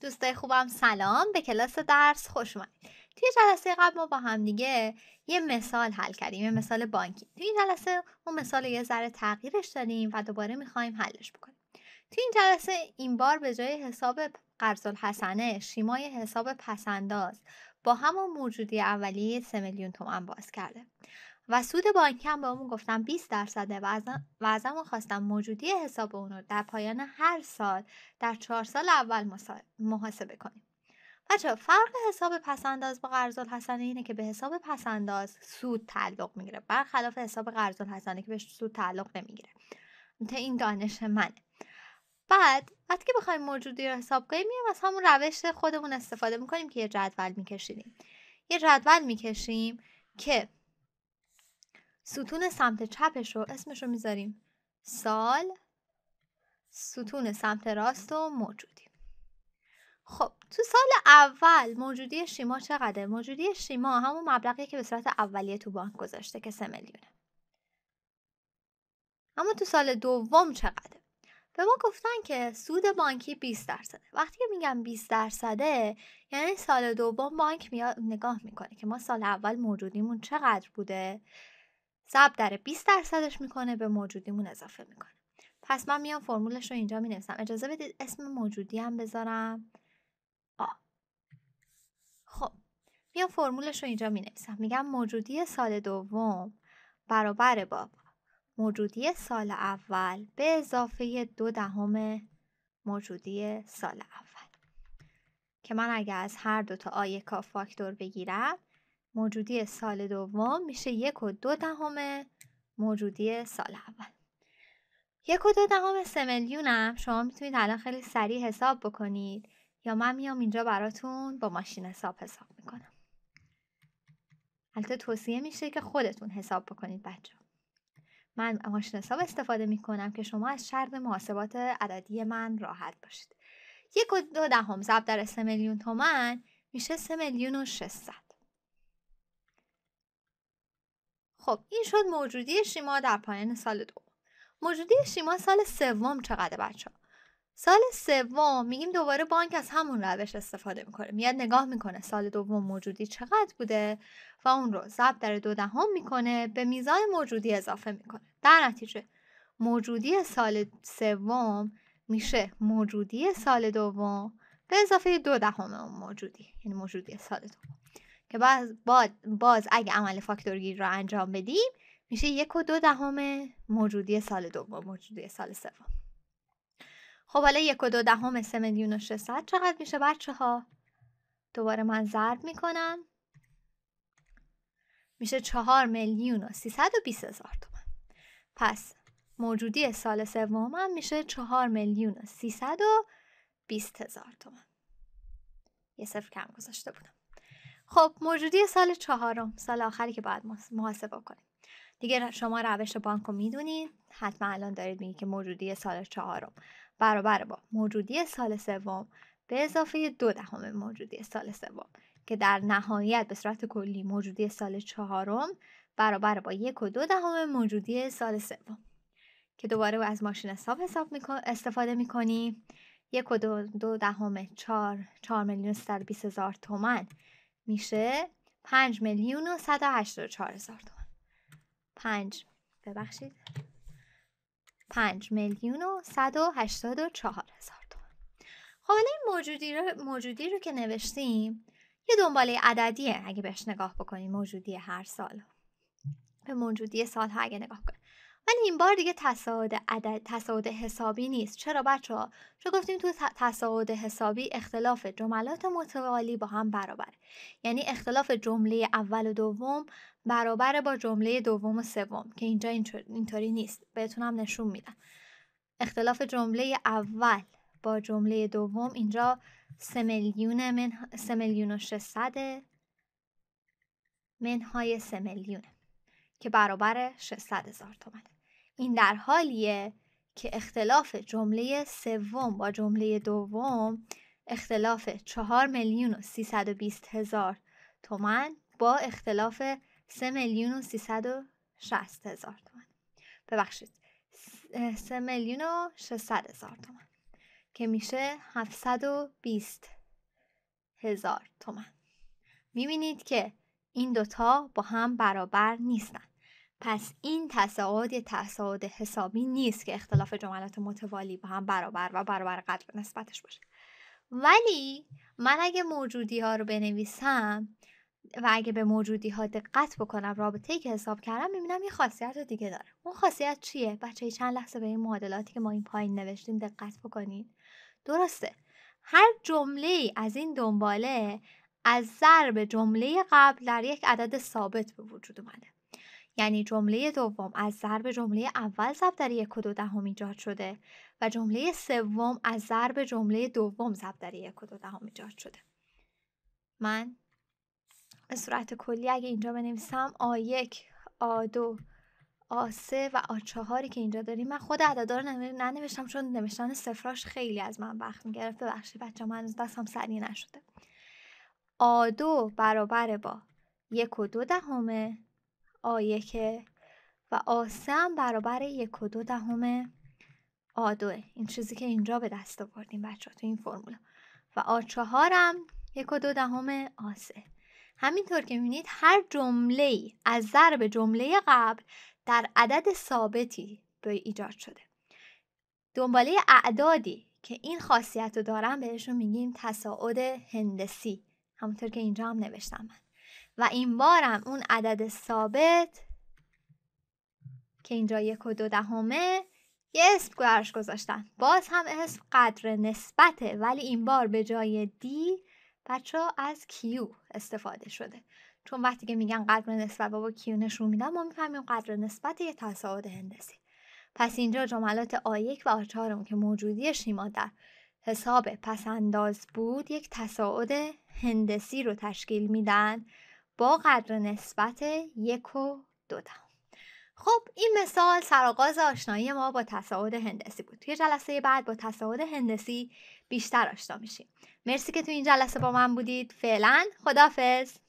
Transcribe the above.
دوستای خوبم سلام به کلاس درس خوش اومدید توی جلسه قبل ما با هم دیگه یه مثال حل کردیم یه مثال بانکی توی این جلسه اون مثال یه ذره تغییرش دادیم و دوباره میخوایم حلش بکنیم توی این جلسه این بار به جای حساب قرض الحسنه شیمای حساب پسنداز با همون موجودی اولیه سه میلیون تومن باز کرده و سود بانک هم اون گفتم 20 درصده و ازمون خواستم موجودی حساب اون رو در پایان هر سال در چهار سال اول محاسبه کنیم بچه فرق حساب پسنداز با قرض الحسنه اینه که به حساب پسنداز سود تعلق میگیره برخلاف حساب قرض الحسنه که به سود تعلق نمیگیره این دانش منه بعد وقتی که بخوایم موجودی رو حساب کنیم از همون روش خودمون استفاده میکنیم که یه جدول میکشیدیم یه جدول میکشیم که ستون سمت چپش رو اسمش رو میذاریم سال ستون سمت راست و موجودی خب تو سال اول موجودی شیما چقدره؟ موجودی شیما همون مبلغی که به صورت اولیه تو بانک گذاشته که سه میلیونه اما تو سال دوم چقدره؟ به ما گفتن که سود بانکی 20 درصده وقتی که میگم 20 درصده یعنی سال دوم بانک میاد نگاه میکنه که ما سال اول موجودیمون چقدر بوده ضرب در 20 درصدش میکنه به موجودیمون اضافه میکنه پس من میام فرمولش رو اینجا می اجازه بدید اسم موجودی هم بذارم آ خب میام فرمولش رو اینجا می میگم موجودی سال دوم برابر با موجودی سال اول به اضافه دو دهم موجودی سال اول که من اگر از هر دو تا آ یک فاکتور بگیرم موجودی سال دوم میشه یک و دو دهم موجودی سال اول یک و دو دهم سه میلیونم شما میتونید الان خیلی سریع حساب بکنید یا من میام اینجا براتون با ماشین حساب حساب میکنم البته توصیه میشه که خودتون حساب بکنید بچه من ماشین حساب استفاده میکنم که شما از شرط محاسبات عددی من راحت باشید یک و دو دهم ضرب در سه میلیون تومن میشه سه میلیون و ششصد خب این شد موجودی شیما در پایان سال دوم موجودی شیما سال سوم چقدر بچه سال سوم میگیم دوباره بانک از همون روش استفاده میکنه میاد نگاه میکنه سال دوم موجودی چقدر بوده و اون رو ضرب در دو دهم میکنه به میزان موجودی اضافه میکنه در نتیجه موجودی سال سوم میشه موجودی سال دوم به اضافه دو دهم اون موجودی یعنی موجودی سال دوم که باز, باز, اگه عمل فاکتورگیر رو انجام بدیم میشه یک و دو دهم موجودی سال دوم موجودی سال سوم خب حالا یک و دو دهم سه میلیون و 600 چقدر میشه بچه ها دوباره من ضرب میکنم میشه چهار میلیون و سیصد و هزار تومن پس موجودی سال سومم میشه چهار میلیون و سیصد و بیست هزار تومن یه صفر کم گذاشته بودم خب موجودی سال چهارم سال آخری که باید محاسبه کنیم دیگه شما روش بانک رو میدونید حتما الان دارید میگید که موجودی سال چهارم برابر با موجودی سال سوم به اضافه دو دهم موجودی سال سوم که در نهایت به صورت کلی موجودی سال چهارم برابر با یک و دو دهم موجودی سال سوم که دوباره از ماشین حساب حساب میکن... استفاده میکنی یک و دو, دهم چهار چهار میلیون هزار تومن میشه 5 میلیون و 184 هزار تومان 5 ببخشید 5 میلیون و 184 هزار تومان خب این موجودی رو موجودی رو که نوشتیم یه دنباله عددیه اگه بهش نگاه بکنیم موجودی هر سال به موجودی سال ها اگه نگاه کنیم ولی این بار دیگه تصاعد عدد تصاعد حسابی نیست چرا بچه ها چون گفتیم تو تصاعد حسابی اختلاف جملات متوالی با هم برابر یعنی اختلاف جمله اول و دوم برابر با جمله دوم و سوم که اینجا اینطوری نیست بهتونم نشون میدم اختلاف جمله اول با جمله دوم اینجا سه میلیون من سه میلیون و ششصد منهای سه میلیون که برابر 600 هزار تومنه این در حالیه که اختلاف جمله سوم با جمله دوم اختلاف 4 میلیون و 320 هزار تومن با اختلاف 3 میلیون و 360 هزار تومن ببخشید 3 میلیون و 600 هزار تومن که میشه 720 هزار تومن میبینید که این دوتا با هم برابر نیستن پس این تصاعد یه تصاعد حسابی نیست که اختلاف جملات متوالی با هم برابر و برابر قدر نسبتش باشه ولی من اگه موجودی ها رو بنویسم و اگه به موجودی ها دقت بکنم رابطه ای که حساب کردم میبینم یه خاصیت رو دیگه داره اون خاصیت چیه بچه چند لحظه به این معادلاتی که ما این پایین نوشتیم دقت بکنید درسته هر جمله از این دنباله از ضرب جمله قبل در یک عدد ثابت به وجود اومده یعنی جمله دوم از ضرب جمله اول ضرب در یک و دو دهم ایجاد شده و جمله سوم از ضرب جمله دوم ضرب در یک و دو دهم ایجاد شده من به صورت کلی اگه اینجا بنویسم آ یک آدو دو آ سه و آ چهاری که اینجا داریم من خود عددا رو ننوشتم چون نوشتن صفراش خیلی از من وقت میگرفت ببخشید بچه من دست دستم سریع نشده آ دو برابر با یک و دو دهمه آیکه و آسم برابر یک و دو دهم آدوه این چیزی که اینجا به دست آوردیم بچه تو این فرمول. و هم یک و دو دهم آسه همینطور که میبینید هر جمله از ضرب جمله قبل در عدد ثابتی به ایجاد شده دنباله اعدادی که این خاصیت رو دارن بهشون میگیم تصاعد هندسی همونطور که اینجا هم نوشتم من و این بارم اون عدد ثابت که اینجا یک و دو دهمه یه اسم گوهرش گذاشتن باز هم اسم قدر نسبته ولی این بار به جای دی بچه از کیو استفاده شده چون وقتی که میگن قدر نسبت با کیو نشون میدن ما میفهمیم قدر نسبت یه تصاعد هندسی پس اینجا جملات آیک و آچارم که موجودی شیما در حساب پسنداز بود یک تصاعد هندسی رو تشکیل میدن با قدر نسبت یک و دو دم خب این مثال سراغاز آشنایی ما با تصاعد هندسی بود توی جلسه بعد با تصاعد هندسی بیشتر آشنا میشیم مرسی که تو این جلسه با من بودید فعلا خدافز